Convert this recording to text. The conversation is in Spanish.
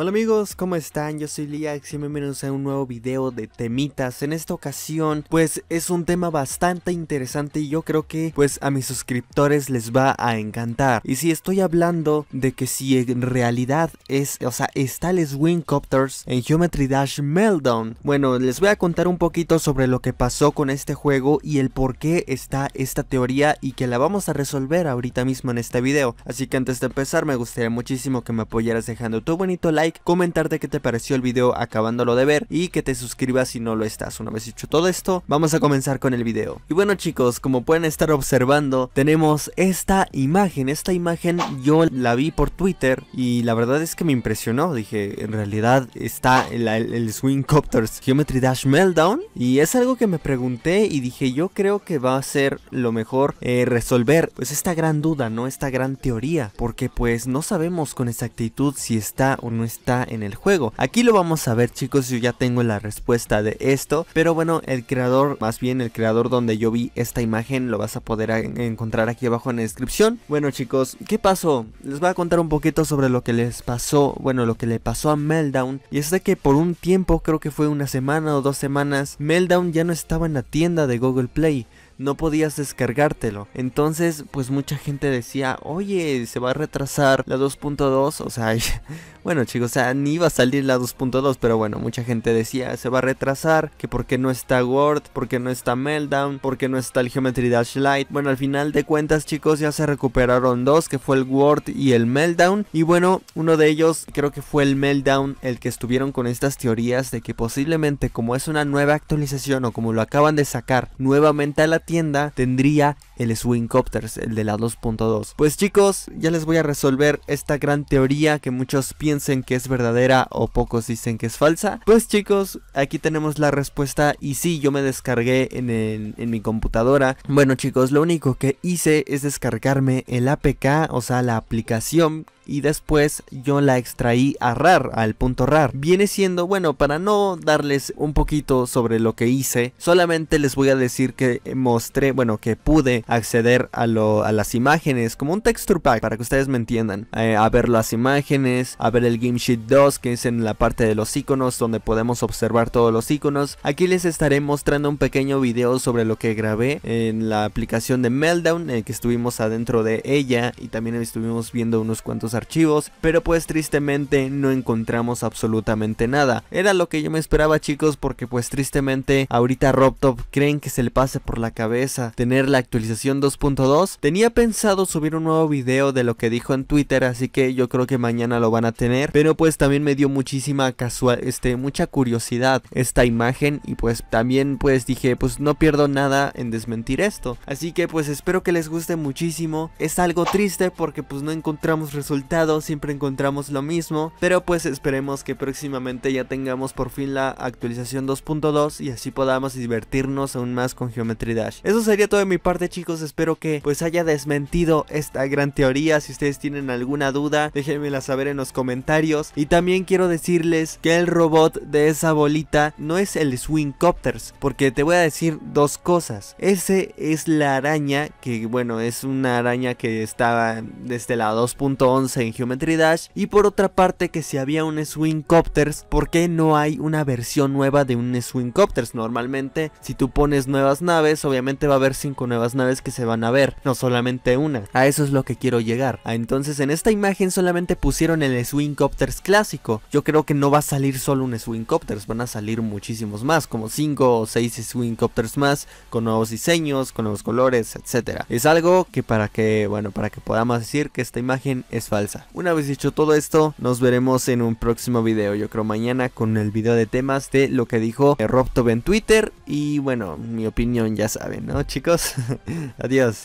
Hola amigos, ¿cómo están? Yo soy Liax y bienvenidos a un nuevo video de temitas En esta ocasión, pues es un tema bastante interesante y yo creo que pues a mis suscriptores les va a encantar Y si estoy hablando de que si en realidad es, o sea, está el Copters en Geometry Dash Meltdown Bueno, les voy a contar un poquito sobre lo que pasó con este juego y el por qué está esta teoría y que la vamos a resolver ahorita mismo en este video Así que antes de empezar me gustaría muchísimo que me apoyaras dejando tu bonito like comentarte qué te pareció el video acabándolo de ver y que te suscribas si no lo estás. Una vez hecho todo esto, vamos a comenzar con el video. Y bueno chicos, como pueden estar observando, tenemos esta imagen. Esta imagen yo la vi por Twitter y la verdad es que me impresionó. Dije, en realidad está el, Swing Copters Geometry Dash Meltdown y es algo que me pregunté y dije, yo creo que va a ser lo mejor eh, resolver pues esta gran duda, ¿no? Esta gran teoría, porque pues no sabemos con exactitud si está o no está está en el juego. Aquí lo vamos a ver chicos, yo ya tengo la respuesta de esto, pero bueno, el creador, más bien el creador donde yo vi esta imagen, lo vas a poder encontrar aquí abajo en la descripción. Bueno chicos, ¿qué pasó? Les voy a contar un poquito sobre lo que les pasó, bueno, lo que le pasó a Meltdown, y es de que por un tiempo, creo que fue una semana o dos semanas, Meltdown ya no estaba en la tienda de Google Play no podías descargártelo. Entonces, pues mucha gente decía, oye, se va a retrasar la 2.2. O sea, bueno chicos, o sea, ni iba a salir la 2.2, pero bueno, mucha gente decía, se va a retrasar, que porque no está Word, porque no está Meltdown, porque no está el Geometry Dash Lite. Bueno, al final de cuentas chicos, ya se recuperaron dos, que fue el Word y el Meltdown. Y bueno, uno de ellos creo que fue el Meltdown el que estuvieron con estas teorías de que posiblemente como es una nueva actualización o como lo acaban de sacar nuevamente a la tienda tendría el Swing Copters, el de la 2.2. Pues chicos, ya les voy a resolver esta gran teoría que muchos piensen que es verdadera o pocos dicen que es falsa. Pues chicos, aquí tenemos la respuesta y sí, yo me descargué en, en mi computadora. Bueno chicos, lo único que hice es descargarme el APK, o sea la aplicación y después yo la extraí a RAR, al punto RAR. Viene siendo, bueno, para no darles un poquito sobre lo que hice, solamente les voy a decir que mostré, bueno, que pude acceder a, las imágenes como un texture pack para que ustedes me entiendan. Eh, a ver las imágenes, a ver el Game Sheet 2 que es en la parte de los iconos donde podemos observar todos los iconos. Aquí les estaré mostrando un pequeño video sobre lo que grabé en la aplicación de Meltdown eh, que estuvimos adentro de ella y también estuvimos viendo unos cuantos archivos, pero pues tristemente no encontramos absolutamente nada. Era lo que yo me esperaba chicos porque pues tristemente ahorita RobTop creen que se le pase por la cabeza tener la actualización 2.2. Tenía pensado subir un nuevo video de lo que dijo en Twitter, así que yo creo que mañana lo van a tener, pero pues también me dio muchísima casual, este, mucha curiosidad esta imagen y pues también pues dije pues no pierdo nada en desmentir esto. Así que pues espero que les guste muchísimo. Es algo triste porque pues no encontramos resultados siempre encontramos lo mismo, pero pues esperemos que próximamente ya tengamos por fin la actualización 2.2 y así podamos divertirnos aún más con Geometry Dash. Eso sería todo de mi parte chicos, espero que pues haya desmentido esta gran teoría, si ustedes tienen alguna duda déjenmela saber en los comentarios y también quiero decirles que el robot de esa bolita no es el Swing Copters porque te voy a decir dos cosas, ese es la araña que bueno es una araña que estaba desde la 2.11 en Geometry Dash y por otra parte que si había un Swing Copters, ¿por qué no hay una versión nueva de un Swing Copters? Normalmente si tú pones nuevas naves, obviamente va a haber 5 nuevas naves que se van a ver, no solamente una. A eso es lo que quiero llegar. Ah, entonces en esta imagen solamente pusieron el Swing Copters clásico. Yo creo que no va a salir solo un Swing Copters, van a salir muchísimos más, como 5 o 6 Swing Copters más, con nuevos diseños, con nuevos colores, Etcétera Es algo que para que, bueno, para que podamos decir que esta imagen es fácil una vez dicho todo esto, nos veremos en un próximo video, yo creo mañana, con el video de temas de lo que dijo eh, RobTob en Twitter. Y bueno, mi opinión ya saben, ¿no chicos? Adiós.